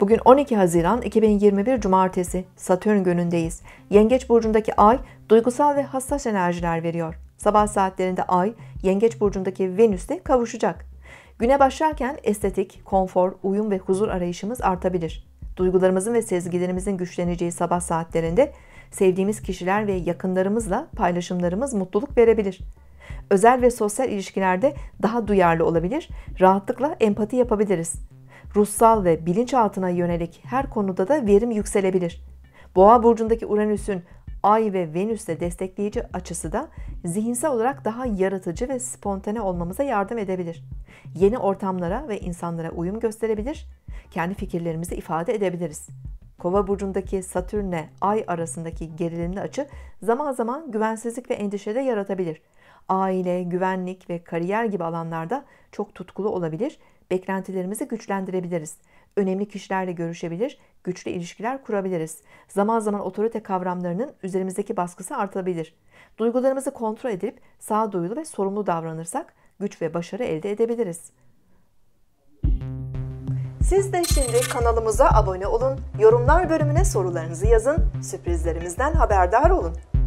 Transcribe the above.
Bugün 12 Haziran 2021 Cumartesi Satürn günündeyiz. Yengeç burcundaki ay duygusal ve hassas enerjiler veriyor. Sabah saatlerinde ay Yengeç burcundaki Venüs'te kavuşacak. Güne başlarken estetik, konfor, uyum ve huzur arayışımız artabilir. Duygularımızın ve sezgilerimizin güçleneceği sabah saatlerinde sevdiğimiz kişiler ve yakınlarımızla paylaşımlarımız mutluluk verebilir. Özel ve sosyal ilişkilerde daha duyarlı olabilir, rahatlıkla empati yapabiliriz ruhsal ve bilinçaltına yönelik her konuda da verim yükselebilir. Boğa burcundaki Uranüs'ün Ay ve Venüs'le destekleyici açısı da zihinsel olarak daha yaratıcı ve spontane olmamıza yardım edebilir. Yeni ortamlara ve insanlara uyum gösterebilir, kendi fikirlerimizi ifade edebiliriz. Kova burcundaki Satürn'le Ay arasındaki gerilimli açı zaman zaman güvensizlik ve endişe de yaratabilir. Aile, güvenlik ve kariyer gibi alanlarda çok tutkulu olabilir beklentilerimizi güçlendirebiliriz. Önemli kişilerle görüşebilir, güçlü ilişkiler kurabiliriz. Zaman zaman otorite kavramlarının üzerimizdeki baskısı artabilir. Duygularımızı kontrol edip sağduyulu ve sorumlu davranırsak güç ve başarı elde edebiliriz. Siz de şimdi kanalımıza abone olun, yorumlar bölümüne sorularınızı yazın, sürprizlerimizden haberdar olun.